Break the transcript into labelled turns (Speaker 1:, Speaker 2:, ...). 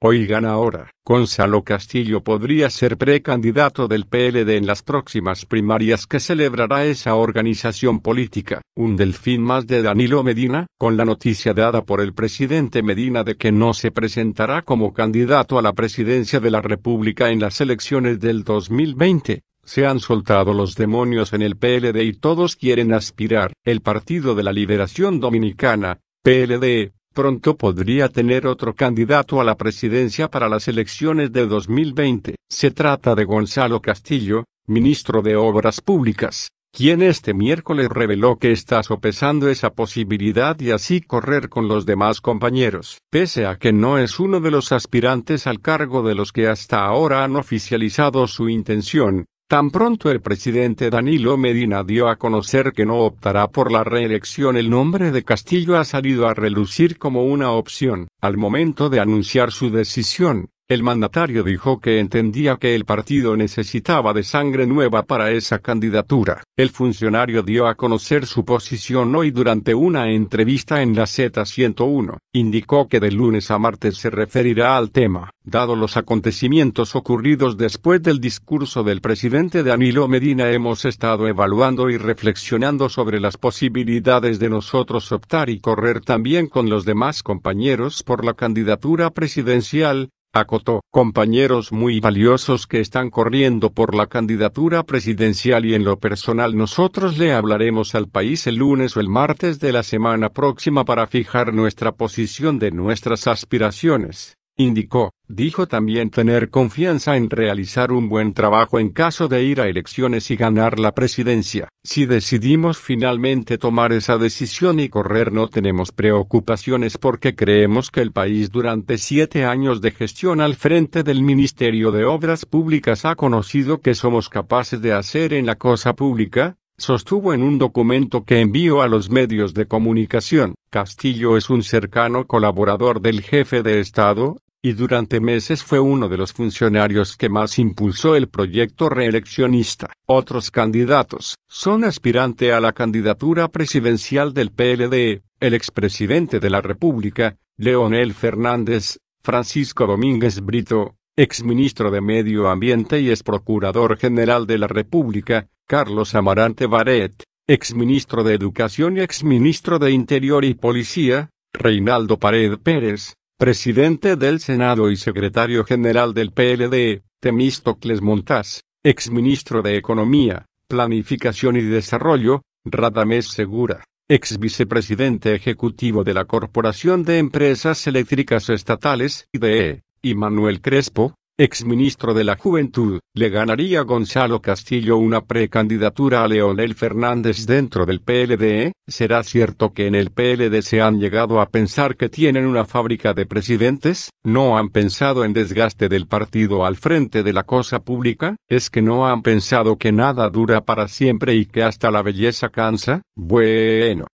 Speaker 1: Oigan ahora, Gonzalo Castillo podría ser precandidato del PLD en las próximas primarias que celebrará esa organización política. Un delfín más de Danilo Medina, con la noticia dada por el presidente Medina de que no se presentará como candidato a la presidencia de la República en las elecciones del 2020. Se han soltado los demonios en el PLD y todos quieren aspirar. El Partido de la Liberación Dominicana, PLD, pronto podría tener otro candidato a la presidencia para las elecciones de 2020. Se trata de Gonzalo Castillo, ministro de Obras Públicas, quien este miércoles reveló que está sopesando esa posibilidad y así correr con los demás compañeros. Pese a que no es uno de los aspirantes al cargo de los que hasta ahora han oficializado su intención, Tan pronto el presidente Danilo Medina dio a conocer que no optará por la reelección, el nombre de Castillo ha salido a relucir como una opción. Al momento de anunciar su decisión, el mandatario dijo que entendía que el partido necesitaba de sangre nueva para esa candidatura. El funcionario dio a conocer su posición hoy durante una entrevista en la Z101. Indicó que de lunes a martes se referirá al tema, dado los acontecimientos ocurridos después del discurso del presidente Danilo Medina hemos estado evaluando y reflexionando sobre las posibilidades de nosotros optar y correr también con los demás compañeros por la candidatura presidencial, acotó, compañeros muy valiosos que están corriendo por la candidatura presidencial y en lo personal nosotros le hablaremos al país el lunes o el martes de la semana próxima para fijar nuestra posición de nuestras aspiraciones, indicó. Dijo también tener confianza en realizar un buen trabajo en caso de ir a elecciones y ganar la presidencia. Si decidimos finalmente tomar esa decisión y correr no tenemos preocupaciones porque creemos que el país durante siete años de gestión al frente del Ministerio de Obras Públicas ha conocido que somos capaces de hacer en la cosa pública, sostuvo en un documento que envió a los medios de comunicación. Castillo es un cercano colaborador del jefe de Estado, y durante meses fue uno de los funcionarios que más impulsó el proyecto reeleccionista. Otros candidatos son aspirante a la candidatura presidencial del PLD, el expresidente de la República, Leonel Fernández, Francisco Domínguez Brito, exministro de Medio Ambiente y exprocurador general de la República, Carlos Amarante Baret, exministro de Educación y exministro de Interior y Policía, Reinaldo Pared Pérez, presidente del Senado y secretario general del PLD, Temístocles Montás, exministro de Economía, Planificación y Desarrollo, Radamés Segura, ex vicepresidente ejecutivo de la Corporación de Empresas Eléctricas Estatales, IDE, y Manuel Crespo, ex ministro de la Juventud, le ganaría Gonzalo Castillo una precandidatura a Leonel Fernández dentro del PLD, ¿eh? ¿será cierto que en el PLD se han llegado a pensar que tienen una fábrica de presidentes? ¿No han pensado en desgaste del partido al frente de la cosa pública? ¿Es que no han pensado que nada dura para siempre y que hasta la belleza cansa? Bueno.